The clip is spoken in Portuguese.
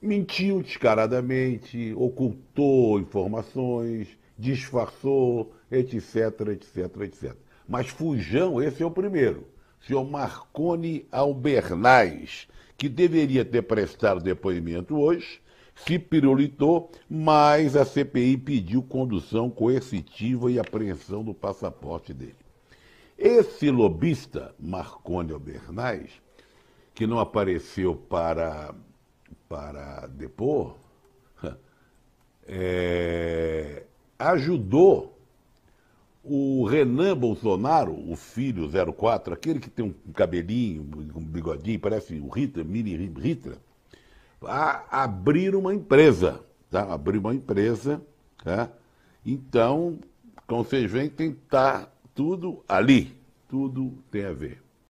mentiu descaradamente, ocultou informações, disfarçou, etc, etc, etc. Mas Fujão, esse é o primeiro. senhor Marconi Albernaz, que deveria ter prestado depoimento hoje, se pirulitou, mas a CPI pediu condução coercitiva e apreensão do passaporte dele. Esse lobista, Marconi Albernaz, que não apareceu para para depor, é, ajudou o Renan Bolsonaro, o filho 04, aquele que tem um cabelinho, um bigodinho, parece o Hitler, mini Hitler, a abrir uma empresa. Tá? Abrir uma empresa. Tá? Então, como vocês veem, tem tá tudo ali. Tudo tem a ver.